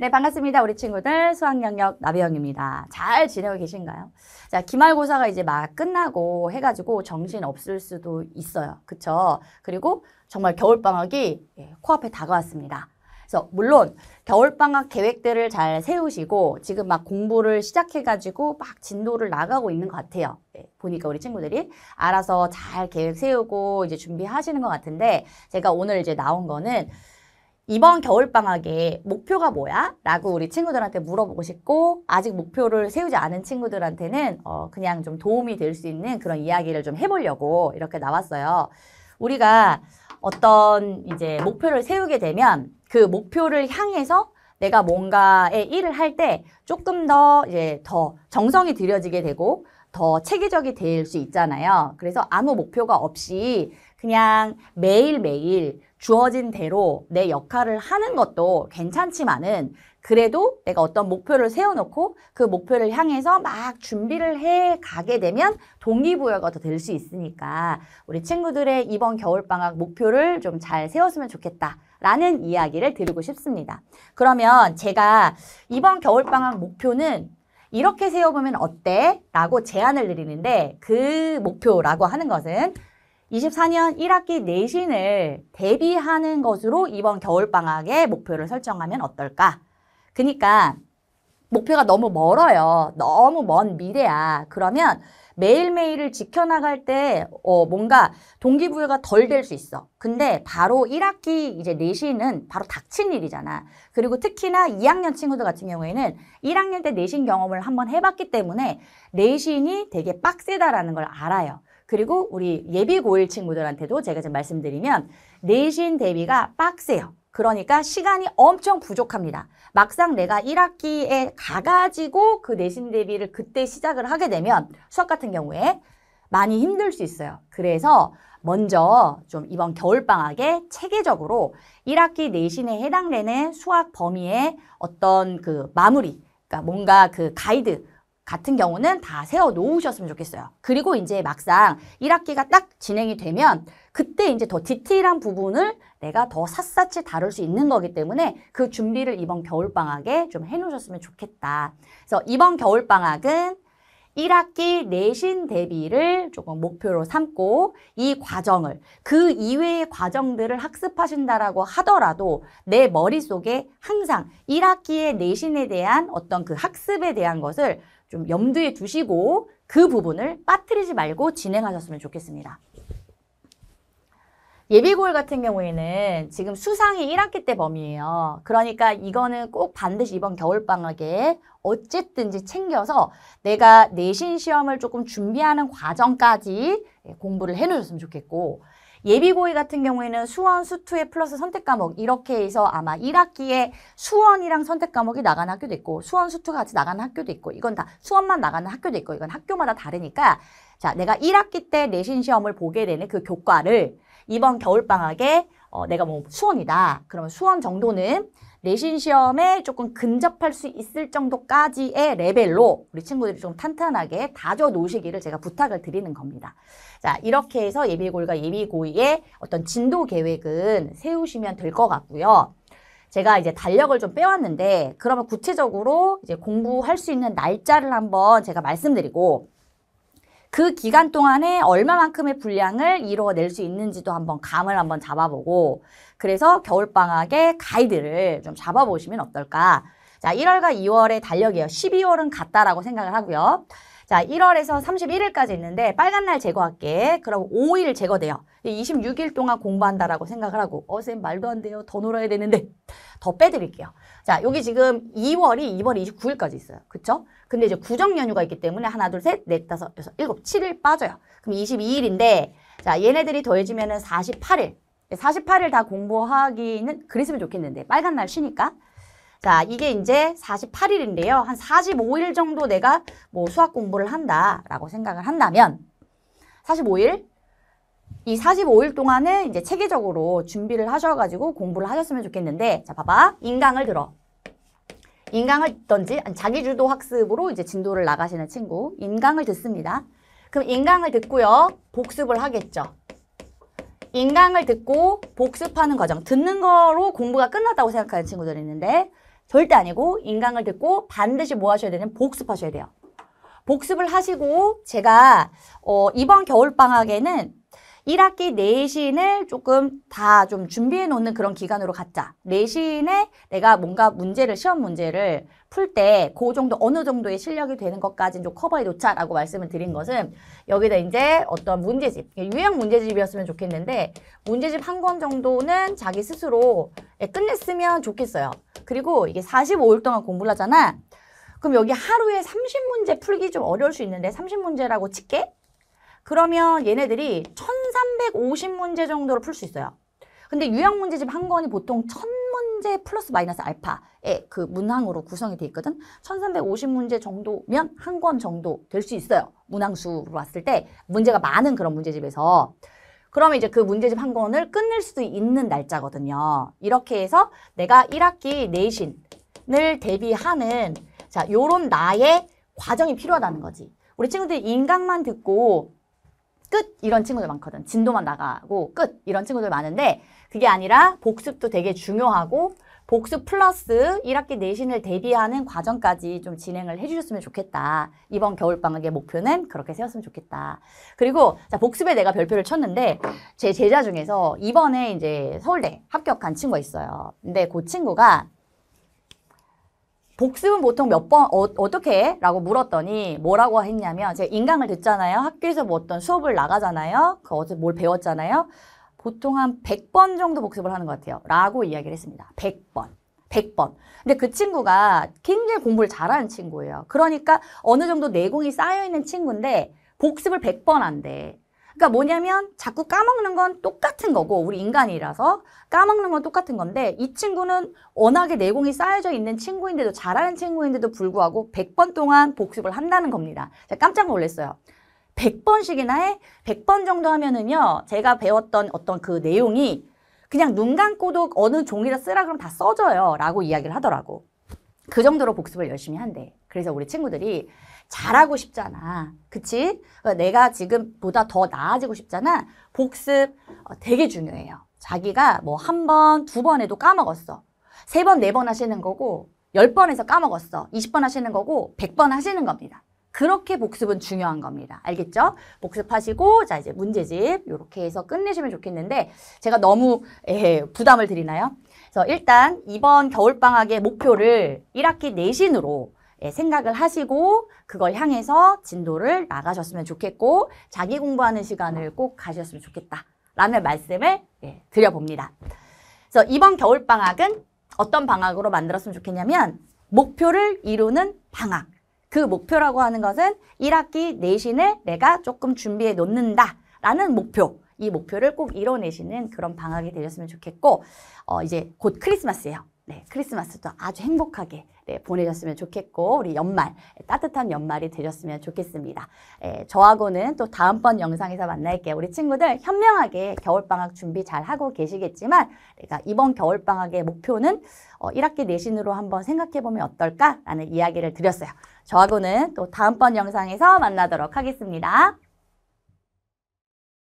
네, 반갑습니다. 우리 친구들 수학 영역 나비영입니다잘 지내고 계신가요? 자, 기말고사가 이제 막 끝나고 해 가지고 정신 없을 수도 있어요. 그렇죠? 그리고 정말 겨울 방학이 예, 코앞에 다가왔습니다. 그래서 물론 겨울 방학 계획들을 잘 세우시고 지금 막 공부를 시작해 가지고 막 진도를 나가고 있는 것 같아요. 예, 보니까 우리 친구들이 알아서 잘 계획 세우고 이제 준비하시는 것 같은데 제가 오늘 이제 나온 거는 이번 겨울방학에 목표가 뭐야? 라고 우리 친구들한테 물어보고 싶고 아직 목표를 세우지 않은 친구들한테는 어 그냥 좀 도움이 될 수 있는 그런 이야기를 좀 해보려고 이렇게 나왔어요. 우리가 어떤 이제 목표를 세우게 되면 그 목표를 향해서 내가 뭔가의 일을 할 때 조금 더 이제 더 정성이 들여지게 되고 더 체계적이 될 수 있잖아요. 그래서 아무 목표가 없이 그냥 매일매일 주어진 대로 내 역할을 하는 것도 괜찮지만은 그래도 내가 어떤 목표를 세워놓고 그 목표를 향해서 막 준비를 해 가게 되면 동기부여가 더 될 수 있으니까 우리 친구들의 이번 겨울방학 목표를 좀 잘 세웠으면 좋겠다. 라는 이야기를 드리고 싶습니다. 그러면 제가 이번 겨울방학 목표는 이렇게 세워보면 어때? 라고 제안을 드리는데 그 목표라고 하는 것은 24년 1학기 내신을 대비하는 것으로 이번 겨울방학에 목표를 설정하면 어떨까? 그니까 러 목표가 너무 멀어요. 너무 먼 미래야. 그러면 매일매일을 지켜나갈 때 어, 뭔가 동기부여가 덜 될 수 있어. 근데 바로 1학기 이제 내신은 바로 닥친 일이잖아. 그리고 특히나 2학년 친구들 같은 경우에는 1학년 때 내신 경험을 한번 해봤기 때문에 내신이 되게 빡세다라는 걸 알아요. 그리고 우리 예비 고일 친구들한테도 제가 지금 말씀드리면 내신 대비가 빡세요. 그러니까 시간이 엄청 부족합니다. 막상 내가 1학기에 가가지고 그 내신 대비를 그때 시작을 하게 되면 수학 같은 경우에 많이 힘들 수 있어요. 그래서 먼저 좀 이번 겨울방학에 체계적으로 1학기 내신에 해당되는 수학 범위의 어떤 그 마무리, 그러니까 뭔가 그 가이드, 같은 경우는 다 세워 놓으셨으면 좋겠어요. 그리고 이제 막상 1학기가 딱 진행이 되면 그때 이제 더 디테일한 부분을 내가 더 샅샅이 다룰 수 있는 거기 때문에 그 준비를 이번 겨울방학에 좀 해놓으셨으면 좋겠다. 그래서 이번 겨울방학은 1학기 내신 대비를 조금 목표로 삼고 이 과정을 그 이외의 과정들을 학습하신다라고 하더라도 내 머릿속에 항상 1학기의 내신에 대한 어떤 그 학습에 대한 것을 좀 염두에 두시고 그 부분을 빠뜨리지 말고 진행하셨으면 좋겠습니다. 예비고일 같은 경우에는 지금 수상이 1학기 때 범위예요. 그러니까 이거는 꼭 반드시 이번 겨울방학에 어쨌든지 챙겨서 내가 내신 시험을 조금 준비하는 과정까지 예, 공부를 해놓으셨으면 좋겠고 예비고의 같은 경우에는 수원, 수투의 플러스 선택 과목 이렇게 해서 아마 1학기에 수원이랑 선택 과목이 나가는 학교도 있고 수원, 수투가 같이 나가는 학교도 있고 이건 다 수원만 나가는 학교도 있고 이건 학교마다 다르니까 자 내가 1학기 때 내신 시험을 보게 되는 그 교과를 이번 겨울방학에 어, 내가 뭐 수원이다. 그러면 수원 정도는 내신 시험에 조금 근접할 수 있을 정도까지의 레벨로 우리 친구들이 좀 탄탄하게 다져 놓으시기를 제가 부탁을 드리는 겁니다. 자, 이렇게 해서 예비고일과 예비고이의 어떤 진도 계획은 세우시면 될 것 같고요. 제가 이제 달력을 좀 빼왔는데 그러면 구체적으로 이제 공부할 수 있는 날짜를 한번 제가 말씀드리고 그 기간 동안에 얼마만큼의 분량을 이루어낼수 있는지도 한번 감을 한번 잡아보고 그래서 겨울방학의 가이드를 좀 잡아보시면 어떨까. 자, 1월과 2월의 달력이에요. 12월은 같다라고 생각을 하고요. 자, 1월에서 31일까지 있는데 빨간 날 제거할게. 그럼 5일 제거돼요. 26일 동안 공부한다라고 생각을 하고 어쌤 말도 안 돼요. 더 놀아야 되는데 더 빼드릴게요. 자, 여기 지금 2월이 2월 29일까지 있어요. 그쵸? 근데 이제 구정 연휴가 있기 때문에 하나, 둘, 셋, 넷, 다섯, 여섯, 일곱, 7일 빠져요. 그럼 22일인데, 자, 얘네들이 더해지면은 48일. 48일 다 공부하기는 그랬으면 좋겠는데, 빨간 날 쉬니까. 자, 이게 이제 48일인데요. 한 45일 정도 내가 뭐 수학 공부를 한다라고 생각을 한다면, 45일, 이 45일 동안은 이제 체계적으로 준비를 하셔가지고 공부를 하셨으면 좋겠는데 자 봐봐 인강을 들어 인강을 듣던지 자기주도 학습으로 이제 진도를 나가시는 친구 인강을 듣습니다. 그럼 인강을 듣고요. 복습을 하겠죠. 인강을 듣고 복습하는 과정 듣는 거로 공부가 끝났다고 생각하는 친구들이 있는데 절대 아니고 인강을 듣고 반드시 뭐 하셔야 되는 복습하셔야 돼요. 복습을 하시고 제가 어, 이번 겨울방학에는 1학기 내신을 조금 다 좀 준비해 놓는 그런 기간으로 갖자. 내신에 내가 뭔가 문제를, 시험 문제를 풀 때 그 정도 어느 정도의 실력이 되는 것까지는 좀 커버해 놓자라고 말씀을 드린 것은 여기다 이제 어떤 문제집, 유형 문제집이었으면 좋겠는데 문제집 한 권 정도는 자기 스스로 예, 끝냈으면 좋겠어요. 그리고 이게 45일 동안 공부를 하잖아. 그럼 여기 하루에 30문제 풀기 좀 어려울 수 있는데 30문제라고 칠게? 그러면 얘네들이 1350문제 정도로 풀 수 있어요. 근데 유형 문제집 한 권이 보통 1000문제 플러스 마이너스 알파의 그 문항으로 구성이 돼 있거든. 1350문제 정도면 한 권 정도 될 수 있어요. 문항수로 봤을 때 문제가 많은 그런 문제집에서. 그러면 이제 그 문제집 한 권을 끝낼 수 있는 날짜거든요. 이렇게 해서 내가 1학기 내신을 대비하는 자 요런 나의 과정이 필요하다는 거지. 우리 친구들이 인강만 듣고 끝 이런 친구들 많거든. 진도만 나가고 끝 이런 친구들 많은데 그게 아니라 복습도 되게 중요하고 복습 플러스 1학기 내신을 대비하는 과정까지 좀 진행을 해주셨으면 좋겠다. 이번 겨울방학의 목표는 그렇게 세웠으면 좋겠다. 그리고 자, 복습에 내가 별표를 쳤는데 제 제자 중에서 이번에 이제 서울대 합격한 친구가 있어요. 근데 그 친구가 복습은 보통 몇 번 어, 어 떻게 라고 물었더니 뭐라고 했냐면 제가 인강을 듣잖아요. 학교에서 뭐 어떤 수업을 나가잖아요. 그 어제 뭘 배웠잖아요. 보통 한 100번 정도 복습을 하는 것 같아요. 라고 이야기를 했습니다. 100번. 100번. 근데 그 친구가 굉장히 공부를 잘하는 친구예요. 그러니까 어느 정도 내공이 쌓여있는 친구인데 복습을 100번 한대. 그러니까 뭐냐면 자꾸 까먹는 건 똑같은 거고 우리 인간이라서 까먹는 건 똑같은 건데 이 친구는 워낙에 내공이 쌓여져 있는 친구인데도 잘하는 친구인데도 불구하고 100번 동안 복습을 한다는 겁니다. 제가 깜짝 놀랐어요. 100번씩이나 해? 100번 정도 하면은요. 제가 배웠던 어떤 그 내용이 그냥 눈 감고도 어느 종이라 쓰라 그러면 다 써져요. 라고 이야기를 하더라고. 그 정도로 복습을 열심히 한대. 그래서 우리 친구들이 잘하고 싶잖아. 그치? 그러니까 내가 지금보다 더 나아지고 싶잖아. 복습 어, 되게 중요해요. 자기가 뭐 한 번, 두 번 해도 까먹었어. 세 번, 네 번 하시는 거고, 열 번 해서 까먹었어. 이십 번 하시는 거고, 백 번 하시는 겁니다. 그렇게 복습은 중요한 겁니다. 알겠죠? 복습하시고 자 이제 문제집 이렇게 해서 끝내시면 좋겠는데 제가 너무 에, 예, 부담을 드리나요? 그래서 일단 이번 겨울방학의 목표를 1학기 내신으로 예, 생각을 하시고 그걸 향해서 진도를 나가셨으면 좋겠고 자기 공부하는 시간을 꼭 가셨으면 좋겠다라는 말씀을 예, 드려봅니다. 그래서 이번 겨울방학은 어떤 방학으로 만들었으면 좋겠냐면 목표를 이루는 방학. 그 목표라고 하는 것은 1학기 내신을 내가 조금 준비해 놓는다라는 목표. 이 목표를 꼭 이뤄내시는 그런 방학이 되셨으면 좋겠고 어, 이제 곧 크리스마스예요. 네, 크리스마스도 아주 행복하게 네, 보내셨으면 좋겠고 우리 연말 따뜻한 연말이 되셨으면 좋겠습니다. 에, 예, 저하고는 또 다음번 영상에서 만날게요. 우리 친구들 현명하게 겨울방학 준비 잘 하고 계시겠지만 그러니까 이번 겨울방학의 목표는 어, 1학기 내신으로 한번 생각해보면 어떨까라는 이야기를 드렸어요. 저하고는 또 다음번 영상에서 만나도록 하겠습니다.